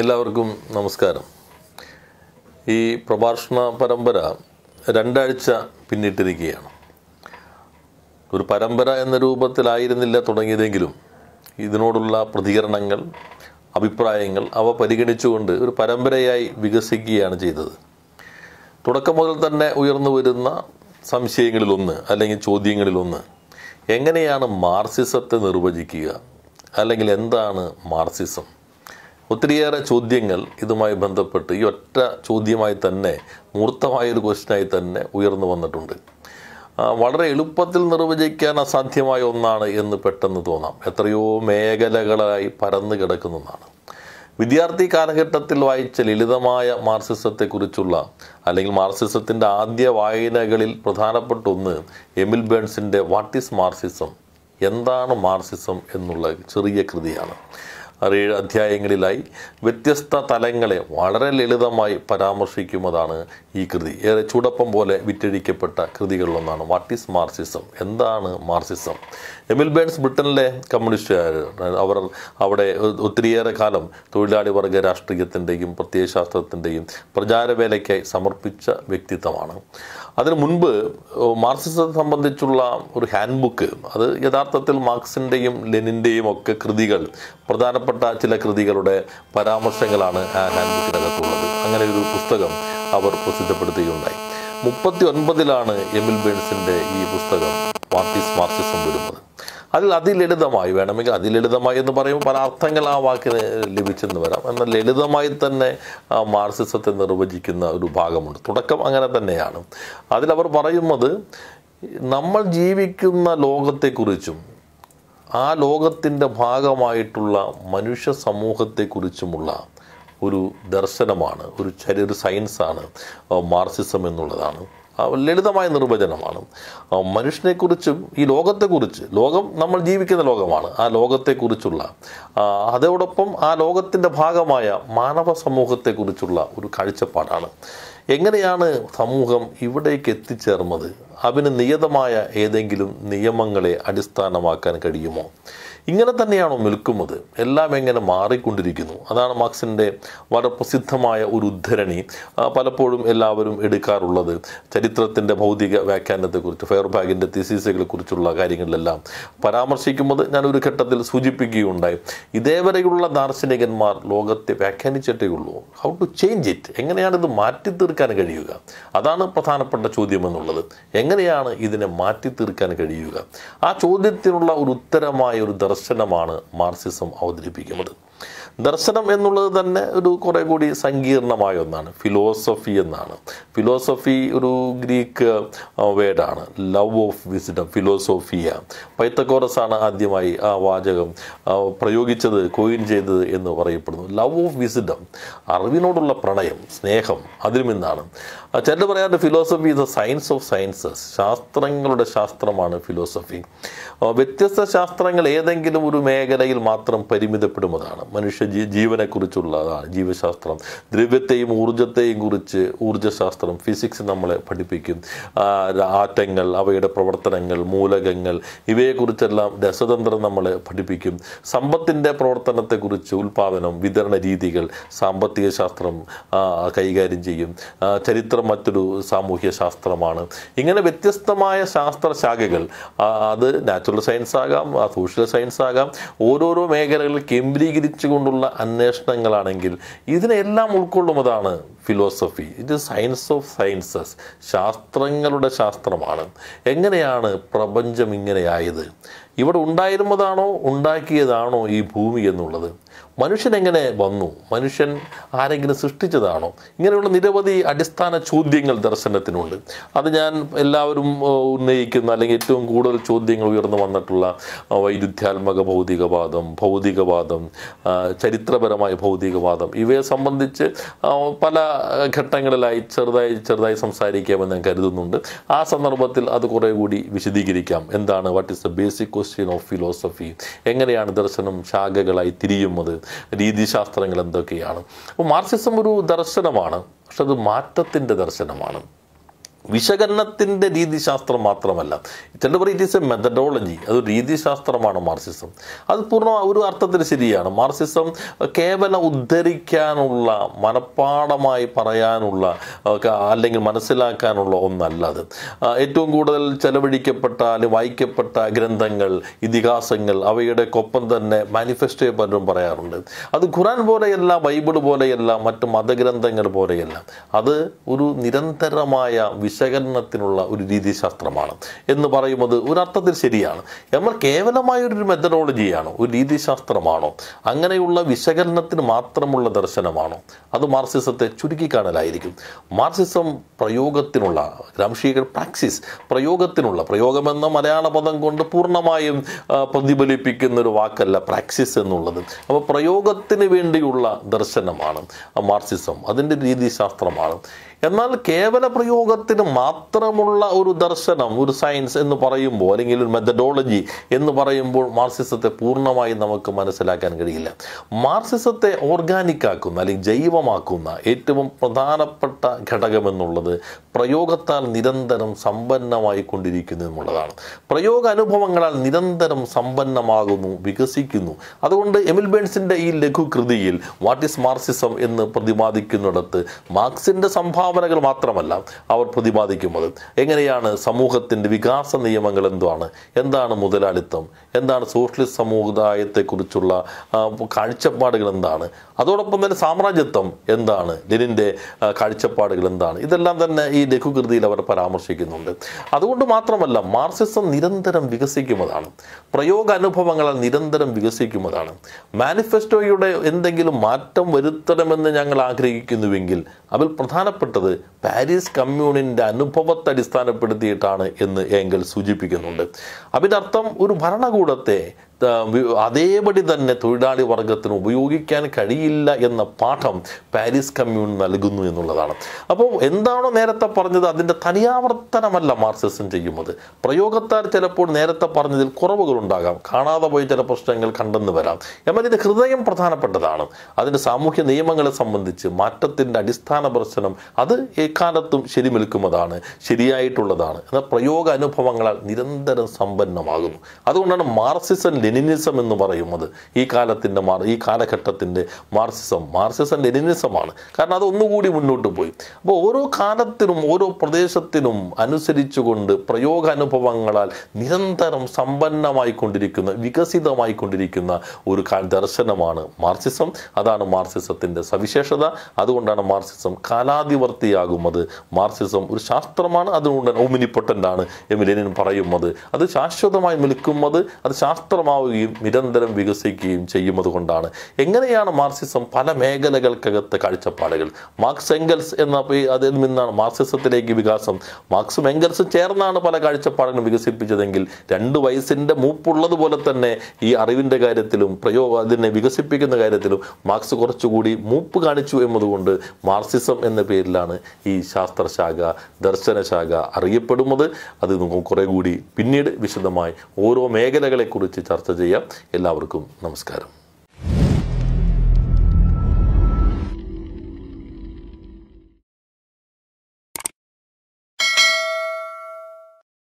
എല്ലാവർക്കും നമസ്കാരം ഈ പ്രഭാഷണ പരമ്പര രണ്ടാഴ്ച പിന്നിട്ടിരിക്കുകയാണ് ഒരു പരമ്പര എന്ന രൂപത്തിലായിരുന്നില്ല തുടങ്ങിയതെങ്കിലും ഇതിനോടുള്ള പ്രതികരണങ്ങൾ അഭിപ്രായങ്ങൾ അവ പരിഗണിച്ചുകൊണ്ട് ഒരു പരമ്പരയായി വികസിക്കുകയാണ് ചെയ്തത് തുടക്കം മുതൽ തന്നെ ഉയർന്നു വരുന്ന സംശയങ്ങളിലൊന്ന് അല്ലെങ്കിൽ ചോദ്യങ്ങളിലൊന്ന് എങ്ങനെയാണ് മാർസിസത്തെ നിർവചിക്കുക അല്ലെങ്കിൽ എന്താണ് മാർസിസം ഒത്തിരിയേറെ ചോദ്യങ്ങൾ ഇതുമായി ബന്ധപ്പെട്ട് ഈ ഒറ്റ ചോദ്യമായി തന്നെ മൂർത്തമായൊരു ക്വസ്റ്റിനായി തന്നെ ഉയർന്നു വന്നിട്ടുണ്ട് വളരെ എളുപ്പത്തിൽ നിർവചിക്കാൻ അസാധ്യമായ ഒന്നാണ് എന്ന് പെട്ടെന്ന് തോന്നാം എത്രയോ മേഖലകളായി പരന്നു കിടക്കുന്നതാണ് വിദ്യാർത്ഥി കാലഘട്ടത്തിൽ വായിച്ച ലളിതമായ മാർക്സിസത്തെക്കുറിച്ചുള്ള അല്ലെങ്കിൽ മാർസിസത്തിൻ്റെ ആദ്യ വായനകളിൽ പ്രധാനപ്പെട്ട ഒന്ന് എമിൽ ബേൺസിൻ്റെ വാട്ട് ഈസ് മാർക്സിസം എന്താണ് മാർക്സിസം എന്നുള്ള ചെറിയ കൃതിയാണ് ആറേഴ് അധ്യായങ്ങളിലായി വ്യത്യസ്ത തലങ്ങളെ വളരെ ലളിതമായി പരാമർശിക്കുന്നതാണ് ഈ കൃതി ഏറെ ചൂടപ്പം പോലെ വിറ്റഴിക്കപ്പെട്ട കൃതികളിലൊന്നാണ് വാട്ട് ഈസ് മാർസിസം എന്താണ് മാർസിസം എമിൽ ബേൺസ് ബ്രിട്ടനിലെ കമ്മ്യൂണിസ്റ്റുകാരാണ് അവർ അവിടെ ഒത്തിരിയേറെ കാലം തൊഴിലാളി വർഗ രാഷ്ട്രീയത്തിൻ്റെയും പ്രത്യയശാസ്ത്രത്തിൻ്റെയും പ്രചാരവേലയ്ക്കായി സമർപ്പിച്ച വ്യക്തിത്വമാണ് അതിനു മുൻപ് മാർക്സിസത്തെ സംബന്ധിച്ചുള്ള ഒരു ഹാൻഡ് ബുക്ക് അത് യഥാർത്ഥത്തിൽ മാർക്സിൻ്റെയും ലെനിൻ്റെയും ഒക്കെ കൃതികൾ പ്രധാനപ്പെട്ട ചില കൃതികളുടെ പരാമർശങ്ങളാണ് ആ ഹാൻഡ് ബുക്കിനകത്തുള്ളത് അങ്ങനെ ഒരു പുസ്തകം അവർ പ്രസിദ്ധപ്പെടുത്തുകയുണ്ടായി മുപ്പത്തി ഒൻപതിലാണ് എമിൽ ബേൺസിൻ്റെ ഈ പുസ്തകം വാട്ട് മാർക്സിസം വരുന്നത് അതിൽ അതിലളിതമായി വേണമെങ്കിൽ അതിലളിതമായി എന്ന് പറയുമ്പോൾ പല അർത്ഥങ്ങൾ ആ വാക്കിന് ലഭിച്ചെന്ന് വരാം എന്നാൽ ലളിതമായി തന്നെ മാർസിസത്തെ നിർവചിക്കുന്ന ഒരു ഭാഗമുണ്ട് തുടക്കം അങ്ങനെ തന്നെയാണ് അതിലവർ പറയുന്നത് നമ്മൾ ജീവിക്കുന്ന ലോകത്തെക്കുറിച്ചും ആ ലോകത്തിൻ്റെ ഭാഗമായിട്ടുള്ള മനുഷ്യ സമൂഹത്തെക്കുറിച്ചുമുള്ള ഒരു ദർശനമാണ് ഒരു ചരി ഒരു സയൻസാണ് മാർസിസം എന്നുള്ളതാണ് ലളിതമായ നിർവചനമാണ് മനുഷ്യനെക്കുറിച്ചും ഈ ലോകത്തെക്കുറിച്ച് ലോകം നമ്മൾ ജീവിക്കുന്ന ലോകമാണ് ആ ലോകത്തെക്കുറിച്ചുള്ള അതോടൊപ്പം ആ ലോകത്തിൻ്റെ ഭാഗമായ മാനവ സമൂഹത്തെക്കുറിച്ചുള്ള ഒരു കാഴ്ചപ്പാടാണ് എങ്ങനെയാണ് സമൂഹം ഇവിടേക്ക് എത്തിച്ചേർന്നത് അവന് നിയതമായ ഏതെങ്കിലും നിയമങ്ങളെ അടിസ്ഥാനമാക്കാൻ കഴിയുമോ ഇങ്ങനെ തന്നെയാണോ നിൽക്കുന്നത് എല്ലാം എങ്ങനെ മാറിക്കൊണ്ടിരിക്കുന്നു അതാണ് മാർക്സിൻ്റെ വളരെ പ്രസിദ്ധമായ ഒരു ഉദ്ധരണി പലപ്പോഴും എല്ലാവരും എടുക്കാറുള്ളത് ചരിത്രത്തിൻ്റെ ഭൗതിക വ്യാഖ്യാനത്തെക്കുറിച്ച് ഫെയർബാഗിൻ്റെ തിസീസുകളെക്കുറിച്ചുള്ള കാര്യങ്ങളിലെല്ലാം പരാമർശിക്കുമ്പോൾ ഞാനൊരു ഘട്ടത്തിൽ സൂചിപ്പിക്കുകയുണ്ടായി ഇതേവരെയുള്ള ദാർശനികന്മാർ ലോകത്തെ വ്യാഖ്യാനിച്ചിട്ടേ ഉള്ളൂ ഹൗ ടു ചേഞ്ച് ഇറ്റ് എങ്ങനെയാണിത് മാറ്റി തീർക്കാൻ കഴിയുക അതാണ് പ്രധാനപ്പെട്ട ചോദ്യം എന്നുള്ളത് എങ്ങനെയാണ് ഇതിനെ മാറ്റി തീർക്കാൻ കഴിയുക ആ ചോദ്യത്തിനുള്ള ഒരു ഉത്തരമായ ഒരു ദർശനമാണ് മാർസിസം അവതരിപ്പിക്കുന്നത് ദർശനം എന്നുള്ളത് തന്നെ ഒരു കുറെ കൂടി സങ്കീർണമായ ഒന്നാണ് ഫിലോസഫി എന്നാണ് ഫിലോസഫി ഒരു ഗ്രീക്ക് വേർഡാണ് ലവ് ഓഫ് വിസിഡം ഫിലോസോഫിയ പൈത്തക്കോറസ് ആണ് ആദ്യമായി ആ വാചകം പ്രയോഗിച്ചത് കോയിൻ ചെയ്തത് എന്ന് പറയപ്പെടുന്നു ലവ് ഓഫ് വിസിഡം അറിവിനോടുള്ള പ്രണയം സ്നേഹം അതിലും നിന്നാണ് ചിലർ പറയാറുണ്ട് philosophy is a science of sciences ശാസ്ത്രങ്ങളുടെ ശാസ്ത്രമാണ് ഫിലോസഫി വ്യത്യസ്ത ശാസ്ത്രങ്ങൾ ഏതെങ്കിലും ഒരു മേഖലയിൽ മാത്രം പരിമിതപ്പെടുന്നതാണ് മനുഷ്യ മനുഷ്യ ജീവനെക്കുറിച്ചുള്ളതാണ് ജീവശാസ്ത്രം ദ്രവ്യത്തെയും ഊർജത്തെയും കുറിച്ച് ഊർജ്ജശാസ്ത്രം ഫിസിക്സ് നമ്മളെ പഠിപ്പിക്കും ആറ്റങ്ങൾ അവയുടെ പ്രവർത്തനങ്ങൾ മൂലകങ്ങൾ ഇവയെക്കുറിച്ചെല്ലാം രസതന്ത്രം നമ്മളെ പഠിപ്പിക്കും സമ്പത്തിൻ്റെ പ്രവർത്തനത്തെക്കുറിച്ച് ഉൽപാദനം വിതരണ രീതികൾ സാമ്പത്തിക ശാസ്ത്രം കൈകാര്യം ചെയ്യും ചരിത്രം മറ്റൊരു സാമൂഹ്യ ശാസ്ത്രമാണ് ഇങ്ങനെ വ്യത്യസ്തമായ ശാസ്ത്രശാഖകൾ അത് നാച്ചുറൽ സയൻസ് ആകാം സോഷ്യൽ സയൻസ് ആകാം ഓരോരോ മേഖലകളിൽ കേന്ദ്രീകരിച്ചുകൊണ്ടുള്ള തരത്തിലുള്ള അന്വേഷണങ്ങളാണെങ്കിൽ ഇതിനെല്ലാം ഉൾക്കൊള്ളുന്നതാണ് ഫിലോസഫി ഇത് സയൻസ് ഓഫ് സയൻസസ് ശാസ്ത്രങ്ങളുടെ ശാസ്ത്രമാണ് എങ്ങനെയാണ് പ്രപഞ്ചം ഇങ്ങനെയായത് ഇവിടെ ഉണ്ടായിരുന്നതാണോ ഉണ്ടാക്കിയതാണോ ഈ ഭൂമി എന്നുള്ളത് മനുഷ്യൻ എങ്ങനെ വന്നു മനുഷ്യൻ ആരെങ്കിലും സൃഷ്ടിച്ചതാണോ ഇങ്ങനെയുള്ള നിരവധി അടിസ്ഥാന ചോദ്യങ്ങൾ ദർശനത്തിനുണ്ട് അത് ഞാൻ എല്ലാവരും ഉന്നയിക്കുന്ന അല്ലെങ്കിൽ ഏറ്റവും കൂടുതൽ ചോദ്യങ്ങൾ ഉയർന്നു വന്നിട്ടുള്ള വൈരുദ്ധ്യാത്മക ഭൗതികവാദം ഭൗതികവാദം ചരിത്രപരമായ ഭൗതികവാദം ഇവയെ സംബന്ധിച്ച് പല ഘട്ടങ്ങളിലായി ചെറുതായി ചെറുതായി സംസാരിക്കാമെന്ന് ഞാൻ കരുതുന്നുണ്ട് ആ സന്ദർഭത്തിൽ അത് കുറേ കൂടി വിശദീകരിക്കാം എന്താണ് what is the basic Augustine of philosophy എങ്ങനെയാണ് ദർശനം ശാഖകളായി തിരിയുന്നത് രീതിശാസ്ത്രങ്ങൾ എന്തൊക്കെയാണ് അപ്പോൾ മാർക്സിസം ഒരു ദർശനമാണ് പക്ഷെ അത് മാറ്റത്തിൻ്റെ ദർശനമാണ് വിശകലനത്തിൻ്റെ രീതിശാസ്ത്രം മാത്രമല്ല ചിലർ പറയും ഇറ്റ് ഈസ് എ മെത്തഡോളജി അത് രീതിശാസ്ത്രമാണ് മാർസിസം അത് പൂർണ്ണ ഒരു അർത്ഥത്തിൽ ശരിയാണ് മാർസിസം കേവലം ഉദ്ധരിക്കാനുള്ള മനപ്പാടമായി പറയാനുള്ള അല്ലെങ്കിൽ മനസ്സിലാക്കാനുള്ള ഒന്നല്ല അത് ഏറ്റവും കൂടുതൽ ചെലവഴിക്കപ്പെട്ട അല്ലെങ്കിൽ വായിക്കപ്പെട്ട ഗ്രന്ഥങ്ങൾ ഇതിഹാസങ്ങൾ അവയുടെ ഒപ്പം തന്നെ മാനിഫെസ്റ്റോ പലരും പറയാറുണ്ട് അത് ഖുറാൻ പോലെയല്ല ബൈബിൾ പോലെയല്ല മറ്റു മതഗ്രന്ഥങ്ങൾ പോലെയല്ല അത് ഒരു നിരന്തരമായ വിശ വിശകലനത്തിനുള്ള ഒരു രീതിശാസ്ത്രമാണ് എന്ന് പറയുന്നത് ഒരർത്ഥത്തിൽ ശരിയാണ് എന്നാൽ കേവലമായൊരു ഒരു മെത്തഡോളജിയാണോ ഒരു രീതിശാസ്ത്രമാണോ അങ്ങനെയുള്ള വിശകലനത്തിന് മാത്രമുള്ള ദർശനമാണോ അത് മാർസിസത്തെ ചുരുക്കിക്കാണലായിരിക്കും മാർസിസം പ്രയോഗത്തിനുള്ള ഗ്രാംഷീക പ്രാക്സിസ് പ്രയോഗത്തിനുള്ള പ്രയോഗമെന്ന മലയാള പദം കൊണ്ട് പൂർണ്ണമായും പ്രതിഫലിപ്പിക്കുന്ന ഒരു വാക്കല്ല പ്രാക്സിസ് എന്നുള്ളത് അപ്പോൾ പ്രയോഗത്തിന് വേണ്ടിയുള്ള ദർശനമാണ് മാർസിസം അതിൻ്റെ രീതിശാസ്ത്രമാണ് എന്നാൽ കേവല പ്രയോഗത്തിന് മാത്രമുള്ള ഒരു ദർശനം ഒരു സയൻസ് എന്ന് പറയുമ്പോൾ അല്ലെങ്കിൽ ഒരു മെത്തഡോളജി എന്ന് പറയുമ്പോൾ മാർസിസത്തെ പൂർണ്ണമായും നമുക്ക് മനസ്സിലാക്കാൻ കഴിയില്ല മാർസിസത്തെ ആക്കുന്ന അല്ലെങ്കിൽ ജൈവമാക്കുന്ന ഏറ്റവും പ്രധാനപ്പെട്ട എന്നുള്ളത് പ്രയോഗത്താൽ നിരന്തരം സമ്പന്നമായി കൊണ്ടിരിക്കുന്നു എന്നുള്ളതാണ് പ്രയോഗ അനുഭവങ്ങളാൽ നിരന്തരം സമ്പന്നമാകുന്നു വികസിക്കുന്നു അതുകൊണ്ട് എമിൽ ബേൺസിൻ്റെ ഈ ലഘുകൃതിയിൽ വാട്ട് ഈസ് മാർസിസം എന്ന് പ്രതിപാദിക്കുന്നിടത്ത് മാർക്സിൻ്റെ സംഭാവനകൾ മാത്രമല്ല അവർ പ്രതി പ്രതിപാദിക്കുന്നത് എങ്ങനെയാണ് സമൂഹത്തിൻ്റെ വികാസ നിയമങ്ങൾ എന്താണ് എന്താണ് മുതലാളിത്തം എന്താണ് സോഷ്യലിസ്റ്റ് സമുദായത്തെക്കുറിച്ചുള്ള കാഴ്ചപ്പാടുകൾ എന്താണ് അതോടൊപ്പം തന്നെ സാമ്രാജ്യത്വം എന്താണ് ലെനിൻ്റെ കാഴ്ചപ്പാടുകൾ എന്താണ് ഇതെല്ലാം തന്നെ ഈ ലഘുകൃതിയിൽ അവർ പരാമർശിക്കുന്നുണ്ട് അതുകൊണ്ട് മാത്രമല്ല മാർസിസം നിരന്തരം വികസിക്കുന്നതാണ് പ്രയോഗ അനുഭവങ്ങൾ നിരന്തരം വികസിക്കുന്നതാണ് മാനിഫെസ്റ്റോയുടെ എന്തെങ്കിലും മാറ്റം വരുത്തണമെന്ന് ഞങ്ങൾ ആഗ്രഹിക്കുന്നുവെങ്കിൽ അതിൽ പ്രധാനപ്പെട്ടത് പാരീസ് കമ്മ്യൂണിൻ്റെ അനുഭവത്തെ അടിസ്ഥാനപ്പെടുത്തിയിട്ടാണ് എന്ന് ഏങ്കൽ സൂചിപ്പിക്കുന്നുണ്ട് അതിൻ്റെ അർത്ഥം ഒരു ഭരണകൂടത്തെ അതേപടി തന്നെ തൊഴിലാളി വർഗത്തിന് ഉപയോഗിക്കാൻ കഴിയില്ല എന്ന പാഠം പാരീസ് കമ്മ്യൂൺ നൽകുന്നു എന്നുള്ളതാണ് അപ്പോൾ എന്താണോ നേരത്തെ പറഞ്ഞത് അതിൻ്റെ തനിയാവർത്തനമല്ല മാർക്സിസം ചെയ്യുന്നത് പ്രയോഗത്താൽ ചിലപ്പോൾ നേരത്തെ പറഞ്ഞതിൽ ഉണ്ടാകാം കാണാതെ പോയ ചില പ്രശ്നങ്ങൾ കണ്ടെന്ന് വരാം എന്നാൽ ഇത് ഹൃദയം പ്രധാനപ്പെട്ടതാണ് അതിൻ്റെ സാമൂഹ്യ നിയമങ്ങളെ സംബന്ധിച്ച് മാറ്റത്തിൻ്റെ അടിസ്ഥാന പ്രശ്നം അത് എക്കാലത്തും ശരിമെൽക്കുന്നതാണ് ശരിയായിട്ടുള്ളതാണ് എന്നാൽ പ്രയോഗ അനുഭവങ്ങളാൽ നിരന്തരം സമ്പന്നമാകുന്നു അതുകൊണ്ടാണ് മാർക്സിസം ലെനിനിസം എന്ന് പറയുന്നത് ഈ കാലത്തിൻ്റെ മാർ ഈ കാലഘട്ടത്തിൻ്റെ മാർസിസം മാർസിസം ലെനിനിസമാണ് കാരണം അത് ഒന്നുകൂടി മുന്നോട്ട് പോയി അപ്പോൾ ഓരോ കാലത്തിനും ഓരോ പ്രദേശത്തിനും അനുസരിച്ചുകൊണ്ട് പ്രയോഗാനുഭവങ്ങളാൽ നിരന്തരം സമ്പന്നമായിക്കൊണ്ടിരിക്കുന്ന വികസിതമായിക്കൊണ്ടിരിക്കുന്ന ഒരു ദർശനമാണ് മാർസിസം അതാണ് മാർസിസത്തിൻ്റെ സവിശേഷത അതുകൊണ്ടാണ് മാർസിസം കാലാധിവർത്തിയാകുന്നത് മാർസിസം ഒരു ശാസ്ത്രമാണ് അതുകൊണ്ട് ഓമിനിപ്പൊട്ടൻ്റാണ് ആണ് എം ലെനിൻ പറയുന്നത് അത് ശാശ്വതമായി നിൽക്കുന്നത് അത് ശാസ്ത്രമാണ് വ്യക്തമാവുകയും നിരന്തരം വികസിക്കുകയും കൊണ്ടാണ് എങ്ങനെയാണ് മാർക്സിസം പല മേഖലകൾക്കകത്ത് കാഴ്ചപ്പാടുകൾ മാർക്സ് എംഗൽസ് എന്ന അതിൽ നിന്നാണ് മാർക്സിസത്തിലേക്ക് വികാസം മാർക്സും എംഗൽസും ചേർന്നാണ് പല കാഴ്ചപ്പാടുകളും വികസിപ്പിച്ചതെങ്കിൽ രണ്ട് വയസ്സിൻ്റെ മൂപ്പുള്ളതുപോലെ തന്നെ ഈ അറിവിൻ്റെ കാര്യത്തിലും പ്രയോഗ അതിനെ വികസിപ്പിക്കുന്ന കാര്യത്തിലും മാർക്സ് കുറച്ചുകൂടി മൂപ്പ് കാണിച്ചു എന്നതുകൊണ്ട് മാർക്സിസം എന്ന പേരിലാണ് ഈ ശാസ്ത്രശാഖ ദർശനശാഖ അറിയപ്പെടുന്നത് അത് നമുക്ക് കുറേ കൂടി പിന്നീട് വിശദമായി ഓരോ മേഖലകളെക്കുറിച്ച് ചർച്ച ചർച്ച ചെയ്യാം എല്ലാവർക്കും നമസ്കാരം